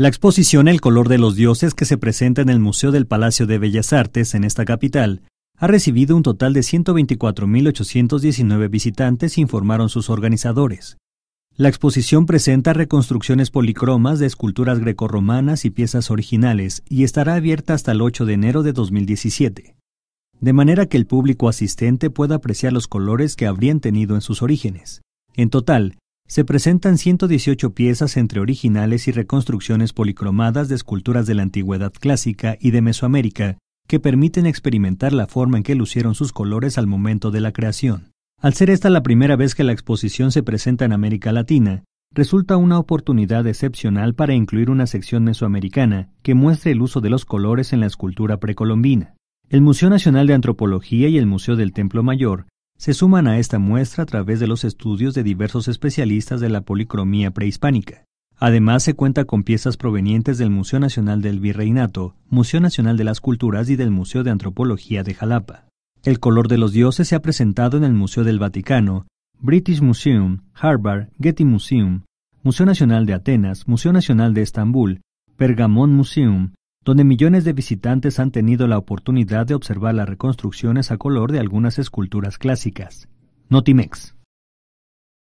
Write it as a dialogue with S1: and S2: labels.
S1: La exposición El color de los dioses que se presenta en el Museo del Palacio de Bellas Artes en esta capital ha recibido un total de 124.819 visitantes, informaron sus organizadores. La exposición presenta reconstrucciones policromas de esculturas grecorromanas y piezas originales y estará abierta hasta el 8 de enero de 2017, de manera que el público asistente pueda apreciar los colores que habrían tenido en sus orígenes. En total, se presentan 118 piezas entre originales y reconstrucciones policromadas de esculturas de la antigüedad clásica y de Mesoamérica, que permiten experimentar la forma en que lucieron sus colores al momento de la creación. Al ser esta la primera vez que la exposición se presenta en América Latina, resulta una oportunidad excepcional para incluir una sección mesoamericana que muestre el uso de los colores en la escultura precolombina. El Museo Nacional de Antropología y el Museo del Templo Mayor se suman a esta muestra a través de los estudios de diversos especialistas de la policromía prehispánica. Además, se cuenta con piezas provenientes del Museo Nacional del Virreinato, Museo Nacional de las Culturas y del Museo de Antropología de Jalapa. El color de los dioses se ha presentado en el Museo del Vaticano, British Museum, Harvard, Getty Museum, Museo Nacional de Atenas, Museo Nacional de Estambul, Pergamon Museum, donde millones de visitantes han tenido la oportunidad de observar las reconstrucciones a color de algunas esculturas clásicas. Notimex.